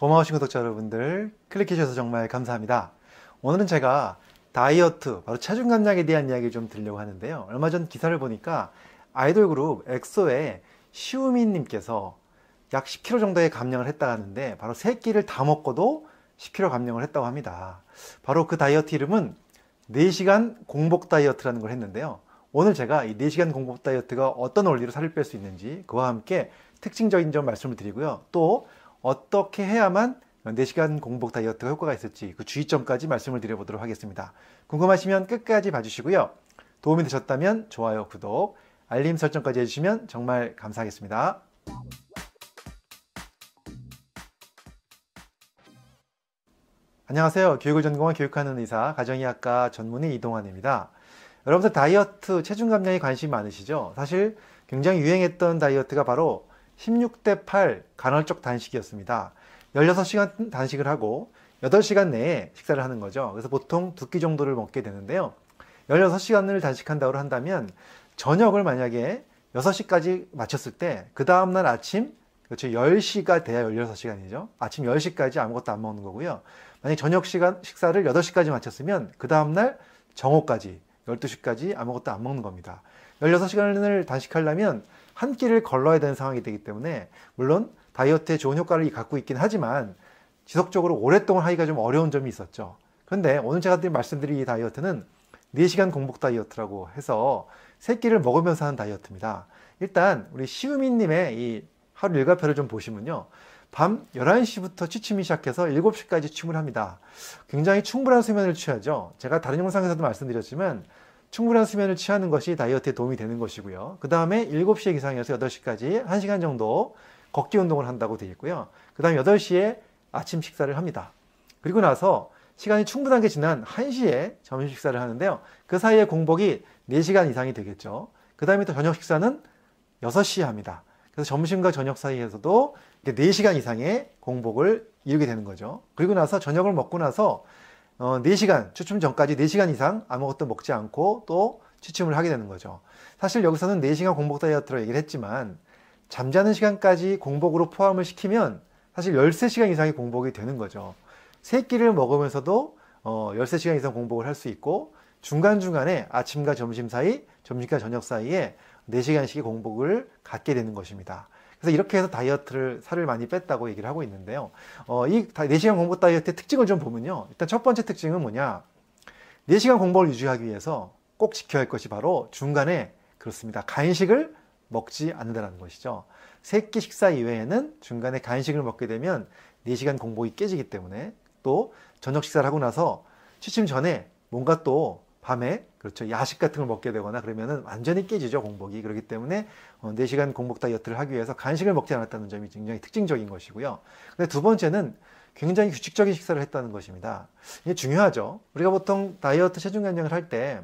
고마우신 구독자 여러분들 클릭해주셔서 정말 감사합니다. 오늘은 제가 다이어트, 바로 체중 감량에 대한 이야기 를좀드리려고 하는데요. 얼마 전 기사를 보니까 아이돌 그룹 엑소의 시우민님께서 약 10kg 정도의 감량을 했다는데 고하 바로 세 끼를 다 먹고도 10kg 감량을 했다고 합니다. 바로 그 다이어트 이름은 4시간 공복 다이어트라는 걸 했는데요. 오늘 제가 이 4시간 공복 다이어트가 어떤 원리로 살을 뺄 수 있는지 그와 함께 특징적인 점 말씀을 드리고요. 또 어떻게 해야만 4시간 공복 다이어트가 효과가 있을지 그 주의점까지 말씀을 드려보도록 하겠습니다. 궁금하시면 끝까지 봐주시고요. 도움이 되셨다면 좋아요, 구독, 알림 설정까지 해주시면 정말 감사하겠습니다. 안녕하세요. 교육을 전공한 교육하는 의사, 가정의학과 전문의 이동환입니다. 여러분들 다이어트, 체중 감량에 관심 많으시죠? 사실 굉장히 유행했던 다이어트가 바로 16대 8 간헐적 단식이었습니다. 16시간 단식을 하고 8시간 내에 식사를 하는 거죠. 그래서 보통 두 끼 정도를 먹게 되는데요. 16시간을 단식한다고 한다면 저녁을 만약에 6시까지 마쳤을 때 그 다음날 아침 그렇죠. 10시가 돼야 16시간이죠. 아침 10시까지 아무것도 안 먹는 거고요. 만약 저녁 시간 식사를 8시까지 마쳤으면 그 다음날 정오까지 12시까지 아무것도 안 먹는 겁니다. 16시간을 단식하려면 한 끼를 걸러야 되는 상황이 되기 때문에 물론 다이어트에 좋은 효과를 갖고 있긴 하지만 지속적으로 오랫동안 하기가 좀 어려운 점이 있었죠. 그런데 오늘 제가 말씀드릴 이 다이어트는 4시간 공복 다이어트라고 해서 새끼를 먹으면서 하는 다이어트입니다. 일단 우리 시우민님의 이 하루 일과표를 좀 보시면요. 밤 11시부터 취침이 시작해서 7시까지 취침을 합니다. 굉장히 충분한 수면을 취하죠. 제가 다른 영상에서도 말씀드렸지만 충분한 수면을 취하는 것이 다이어트에 도움이 되는 것이고요. 그 다음에 7시에 기상해서 8시까지 1시간 정도 걷기 운동을 한다고 되어 있고요. 그 다음에 8시에 아침 식사를 합니다. 그리고 나서 시간이 충분하게 지난 1시에 점심 식사를 하는데요. 그 사이에 공복이 4시간 이상이 되겠죠. 그 다음에 또 저녁 식사는 6시에 합니다. 그래서 점심과 저녁 사이에서도 이제 4시간 이상의 공복을 이루게 되는 거죠. 그리고 나서 저녁을 먹고 나서 어, 4시간, 추춤 전까지 4시간 이상 아무것도 먹지 않고 또추침을 하게 되는 거죠. 사실 여기서는 4시간 공복 다이어트로 얘기를 했지만 잠자는 시간까지 공복으로 포함을 시키면 사실 13시간 이상의 공복이 되는 거죠. 새끼를 먹으면서도 어, 13시간 이상 공복을 할 수 있고 중간중간에 아침과 점심 사이, 점심과 저녁 사이에 4시간씩의 공복을 갖게 되는 것입니다. 그래서 이렇게 해서 다이어트를 살을 많이 뺐다고 얘기를 하고 있는데요. 어, 이 4시간 공복 다이어트의 특징을 좀 보면요. 일단 첫 번째 특징은 뭐냐? 4시간 공복을 유지하기 위해서 꼭 지켜야 할 것이 바로 중간에 그렇습니다. 간식을 먹지 않는다는 것이죠. 세끼 식사 이외에는 중간에 간식을 먹게 되면 4시간 공복이 깨지기 때문에 또 저녁 식사를 하고 나서 취침 전에 뭔가 또 밤에 그렇죠 야식 같은 걸 먹게 되거나 그러면은 완전히 깨지죠 공복이 그렇기 때문에 어, 4시간 공복 다이어트를 하기 위해서 간식을 먹지 않았다는 점이 굉장히 특징적인 것이고요. 근데 두 번째는 굉장히 규칙적인 식사를 했다는 것입니다. 이게 중요하죠. 우리가 보통 다이어트 체중 감량을 할 때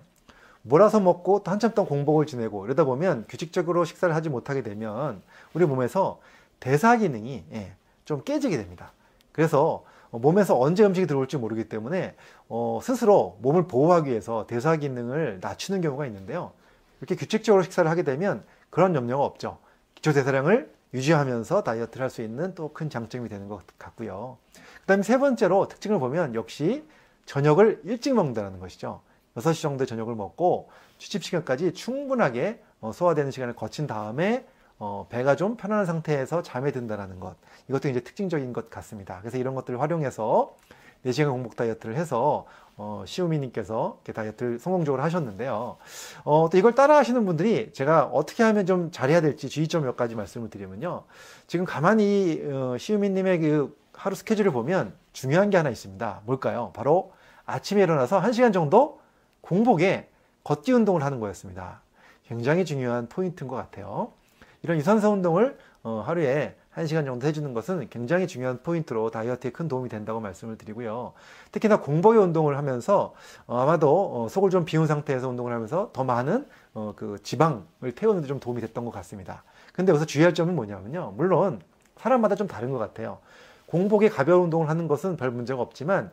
몰아서 먹고 또 한참 동안 공복을 지내고 이러다 보면 규칙적으로 식사를 하지 못하게 되면 우리 몸에서 대사 기능이 예, 좀 깨지게 됩니다. 그래서 어, 몸에서 언제 음식이 들어올지 모르기 때문에 어, 스스로 몸을 보호하기 위해서 대사 기능을 낮추는 경우가 있는데요. 이렇게 규칙적으로 식사를 하게 되면 그런 염려가 없죠. 기초 대사량을 유지하면서 다이어트를 할 수 있는 또 큰 장점이 되는 것 같고요. 그다음에 세 번째로 특징을 보면 역시 저녁을 일찍 먹는다는 것이죠. 6시 정도에 저녁을 먹고 취침 시간까지 충분하게 어, 소화되는 시간을 거친 다음에 어, 배가 좀 편안한 상태에서 잠에 든다라는 것 이것도 이제 특징적인 것 같습니다. 그래서 이런 것들을 활용해서 4시간 공복 다이어트를 해서 어, 시우미님께서 다이어트를 성공적으로 하셨는데요. 어, 또 이걸 따라 하시는 분들이 제가 어떻게 하면 좀 잘해야 될지 주의점 몇 가지 말씀을 드리면요. 지금 가만히 어, 시우미님의 그 하루 스케줄을 보면 중요한 게 하나 있습니다. 뭘까요? 바로 아침에 일어나서 1시간 정도 공복에 걷기 운동을 하는 거였습니다. 굉장히 중요한 포인트인 것 같아요. 이런 유산소 운동을 어, 하루에 1시간 정도 해주는 것은 굉장히 중요한 포인트로 다이어트에 큰 도움이 된다고 말씀을 드리고요. 특히나 공복에 운동을 하면서 어, 아마도 어, 속을 좀 비운 상태에서 운동을 하면서 더 많은 어, 그 지방을 태우는 데 좀 도움이 됐던 것 같습니다. 근데 여기서 주의할 점은 뭐냐면요. 물론 사람마다 좀 다른 것 같아요. 공복에 가벼운 운동을 하는 것은 별 문제가 없지만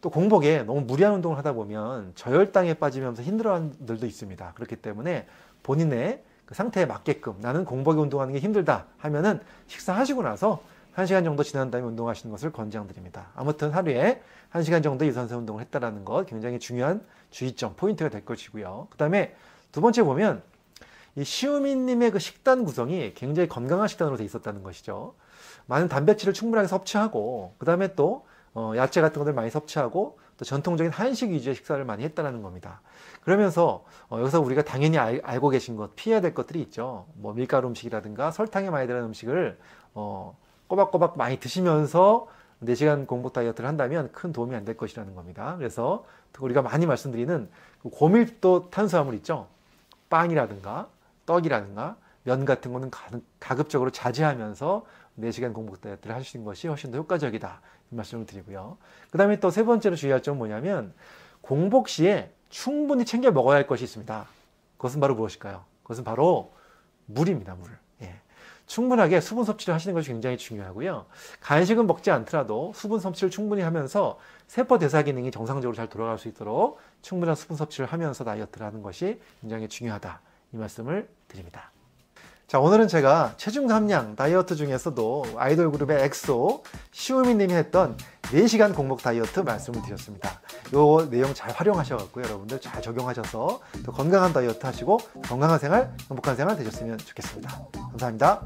또 공복에 너무 무리한 운동을 하다 보면 저혈당에 빠지면서 힘들어하는 분들도 있습니다. 그렇기 때문에 본인의 그 상태에 맞게끔 나는 공복에 운동하는 게 힘들다 하면은 식사하시고 나서 1시간 정도 지난 다음에 운동하시는 것을 권장드립니다. 아무튼 하루에 1시간 정도 유산소 운동을 했다라는 것 굉장히 중요한 주의점 포인트가 될 것이고요. 그다음에 두 번째 보면 이 시우민님의 그 식단 구성이 굉장히 건강한 식단으로 돼 있었다는 것이죠. 많은 단백질을 충분하게 섭취하고 그다음에 또 어, 야채 같은 것들 많이 섭취하고 또 전통적인 한식 위주의 식사를 많이 했다는 겁니다. 그러면서 어, 여기서 우리가 당연히 알, 고 계신 것, 피해야 될 것들이 있죠. 뭐 밀가루 음식이라든가 설탕이 많이 들어간 음식을 어, 꼬박꼬박 많이 드시면서 4시간 공복 다이어트를 한다면 큰 도움이 안 될 것이라는 겁니다. 그래서 우리가 많이 말씀드리는 그 고밀도 탄수화물 있죠. 빵이라든가 떡이라든가 면 같은 거는 가급적으로 자제하면서 4시간 공부 때 하시는 것이 훨씬 더 효과적이다. 이 말씀을 드리고요. 그 다음에 또 세 번째로 주의할 점은 뭐냐면 공복 시에 충분히 챙겨 먹어야 할 것이 있습니다. 그것은 바로 무엇일까요? 그것은 바로 물입니다. 물. 예. 충분하게 수분 섭취를 하시는 것이 굉장히 중요하고요. 간식은 먹지 않더라도 수분 섭취를 충분히 하면서 세포 대사 기능이 정상적으로 잘 돌아갈 수 있도록 충분한 수분 섭취를 하면서 다이어트를 하는 것이 굉장히 중요하다. 이 말씀을 드립니다. 자 오늘은 제가 체중 감량 다이어트 중에서도 아이돌 그룹의 엑소 시우미님이 했던 4시간 공복 다이어트 말씀을 드렸습니다 요 내용 잘 활용하셔갖고 여러분들 잘 적용하셔서 더 건강한 다이어트 하시고 건강한 생활 행복한 생활 되셨으면 좋겠습니다 감사합니다